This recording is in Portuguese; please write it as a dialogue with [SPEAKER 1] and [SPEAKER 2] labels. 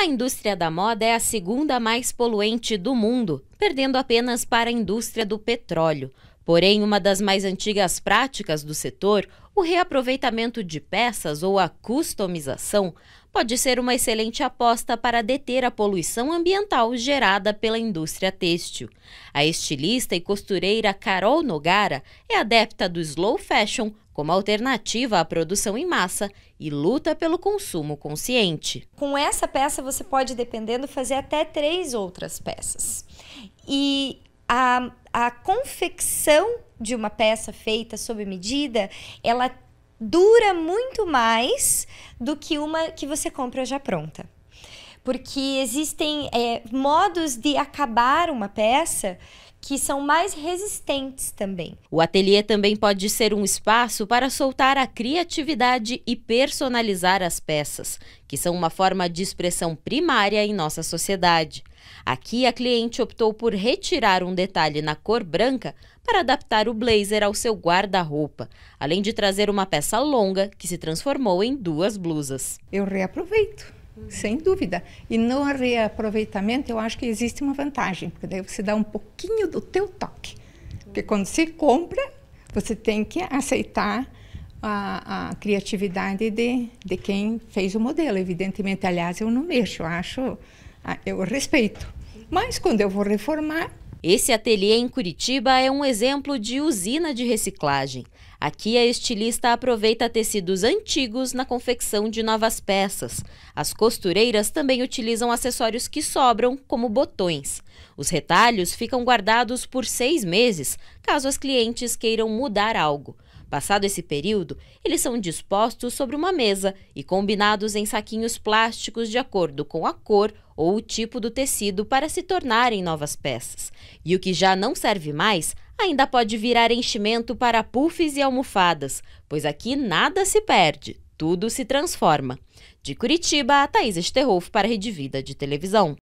[SPEAKER 1] A indústria da moda é a segunda mais poluente do mundo, perdendo apenas para a indústria do petróleo. Porém, uma das mais antigas práticas do setor, o reaproveitamento de peças ou a customização, pode ser uma excelente aposta para deter a poluição ambiental gerada pela indústria têxtil. A estilista e costureira Carol Nogara é adepta do slow fashion como alternativa à produção em massa e luta pelo consumo consciente. Com
[SPEAKER 2] essa peça, você pode, dependendo, fazer até três outras peças. E a, a confecção de uma peça feita sob medida, ela dura muito mais do que uma que você compra já pronta. Porque existem é, modos de acabar uma peça que são mais resistentes também.
[SPEAKER 1] O ateliê também pode ser um espaço para soltar a criatividade e personalizar as peças, que são uma forma de expressão primária em nossa sociedade. Aqui, a cliente optou por retirar um detalhe na cor branca para adaptar o blazer ao seu guarda-roupa, além de trazer uma
[SPEAKER 3] peça longa que se transformou em duas blusas. Eu reaproveito sem dúvida. E no reaproveitamento, eu acho que existe uma vantagem, porque daí você dá um pouquinho do teu toque. Porque quando você compra, você tem que aceitar a, a criatividade de, de quem fez o modelo. Evidentemente, aliás, eu não mexo, eu acho, ah, eu respeito. Mas quando eu vou reformar, esse ateliê
[SPEAKER 1] em Curitiba é um exemplo de usina de reciclagem. Aqui a estilista aproveita tecidos antigos na confecção de novas peças. As costureiras também utilizam acessórios que sobram, como botões. Os retalhos ficam guardados por seis meses, caso as clientes queiram mudar algo. Passado esse período, eles são dispostos sobre uma mesa e combinados em saquinhos plásticos de acordo com a cor ou o tipo do tecido para se tornarem novas peças. E o que já não serve mais ainda pode virar enchimento para puffs e almofadas, pois aqui nada se perde, tudo se transforma. De Curitiba, Thaís Esterhoff para a Rede Vida de Televisão.